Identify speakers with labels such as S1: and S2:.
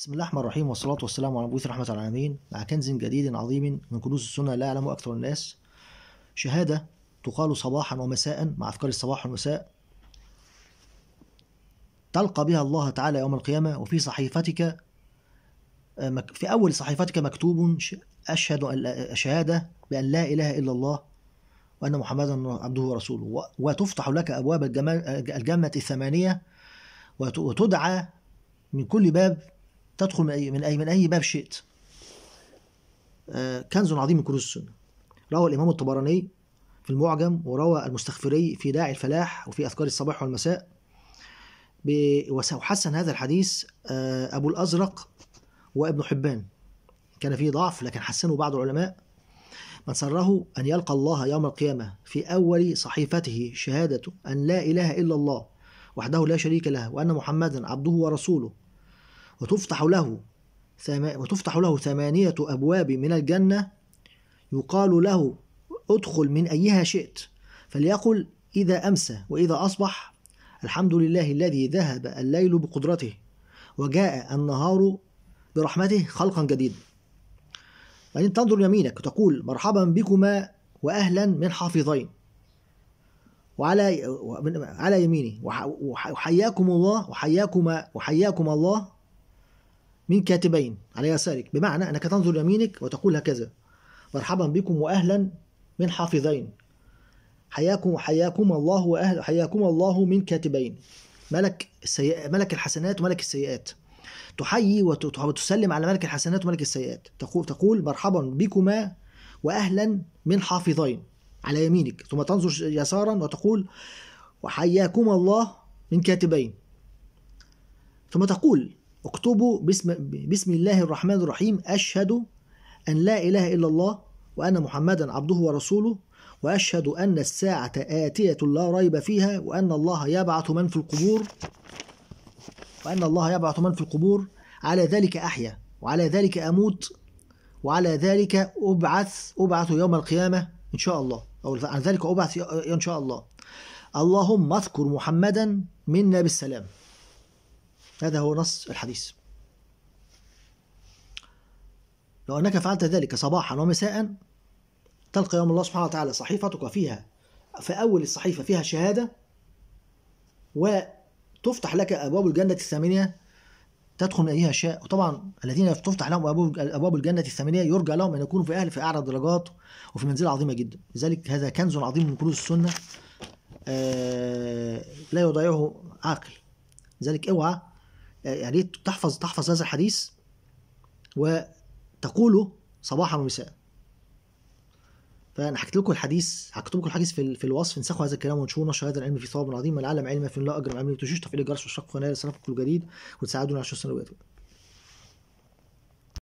S1: بسم الله الرحمن الرحيم والصلاة والسلام على مبعوث رحمة العالمين مع كنز جديد عظيم من كنوز السنة لا يعلمه أكثر الناس شهادة تقال صباحا ومساء مع أفكار الصباح والمساء تلقى بها الله تعالى يوم القيامة وفي صحيفتك آه، في أول صحيفتك مكتوب أشهد شهادة بأن لا إله إلا الله وأن محمدا عبده ورسوله وتفتح لك أبواب آه، الجنة الثمانية وتدعى من كل باب تدخل من أي من أي من أي باب شئت آه، كنز عظيم من كنوز السنة روى الإمام الطبراني في المعجم وروى المستغفري في داعي الفلاح وفي أذكار الصباح والمساء وحسن هذا الحديث آه، أبو الأزرق وابن حبان كان فيه ضعف لكن حسنه بعض العلماء من سره أن يلقى الله يوم القيامة في أول صحيفته شهادة أن لا إله إلا الله وحده لا شريك له وأن محمدا عبده ورسوله وتفتح له وتفتح له ثمانية أبواب من الجنة يقال له ادخل من أيها شئت فليقل إذا أمسى وإذا أصبح الحمد لله الذي ذهب الليل بقدرته وجاء النهار برحمته خلقا جديدا بعدين تنظر يمينك وتقول مرحبا بكما وأهلا من حافظين وعلى على يميني وحياكم الله وحياكما وحياكم الله من كاتبين على يسارك بمعنى أنك تنظر يمينك وتقول هكذا مرحبا بكم وأهلا من حافظين حياكم حياكم الله وأهل حياكم الله من كاتبين ملك السي... ملك الحسنات وملك السيئات تحيي وتسلم على ملك الحسنات وملك السيئات تقول تقول مرحبا بكما وأهلا من حافظين على يمينك ثم تنظر يسارا وتقول وحياكم الله من كاتبين ثم تقول اكتبوا بسم, بسم الله الرحمن الرحيم أشهد أن لا إله إلا الله وأن محمدا عبده ورسوله وأشهد أن الساعة آتية لا ريب فيها وأن الله يبعث من في القبور وأن الله يبعث من في القبور على ذلك أحيا وعلى ذلك أموت وعلى ذلك أبعث أبعث يوم القيامة إن شاء الله أو عن ذلك أبعث إن شاء الله اللهم اذكر محمدا منا بالسلام هذا هو نص الحديث لو أنك فعلت ذلك صباحا ومساء تلقى يوم الله سبحانه وتعالى صحيفتك فيها في أول الصحيفة فيها شهادة وتفتح لك أبواب الجنة الثمانية تدخل من أيها شاء وطبعا الذين تفتح لهم أبواب الجنة الثمانية يرجى لهم أن يكونوا في أهل في أعلى الدرجات وفي منزلة عظيمة جدا لذلك هذا كنز عظيم من كنوز السنة آه، لا يضيعه عاقل لذلك اوعى يا يعني إيه ريت تحفظ تحفظ هذا الحديث وتقوله صباحا ومساء فانا حكيت لكم الحديث هكتب لكم الحديث في, في الوصف انسخوا هذا الكلام وانشروا نشر هذا العلم في ثواب عظيم من علم علما فان لا اجر علم تشوش تفعيل الجرس والشرق فنال سنفق الجديد وتساعدون على عشر سنوات